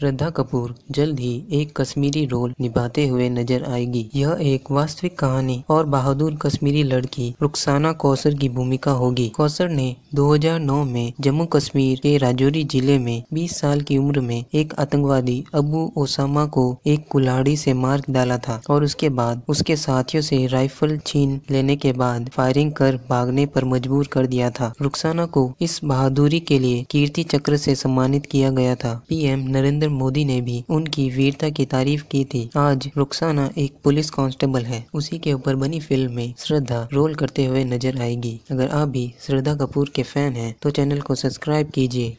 श्रद्धा कपूर जल्द ही एक कश्मीरी रोल निभाते हुए नजर आएगी यह एक वास्तविक कहानी और बहादुर कश्मीरी लड़की रुखसाना कौसर की भूमिका होगी कौसर ने 2009 में जम्मू कश्मीर के राजौरी जिले में 20 साल की उम्र में एक आतंकवादी अबू ओसामा को एक कुल्हाड़ी से मार डाला था और उसके बाद उसके साथियों से राइफल छीन लेने के बाद फायरिंग कर भागने पर मजबूर कर दिया था रुखसाना को इस बहादुरी के लिए कीर्ति चक्र से सम्मानित किया गया था पीएम नरेंद्र मोदी ने भी उनकी वीरता की तारीफ की थी आज रुखसाना एक पुलिस कांस्टेबल है उसी के ऊपर बनी फिल्म में श्रद्धा रोल करते हुए नजर आएगी अगर आप भी श्रद्धा कपूर के फैन हैं तो चैनल को सब्सक्राइब कीजिए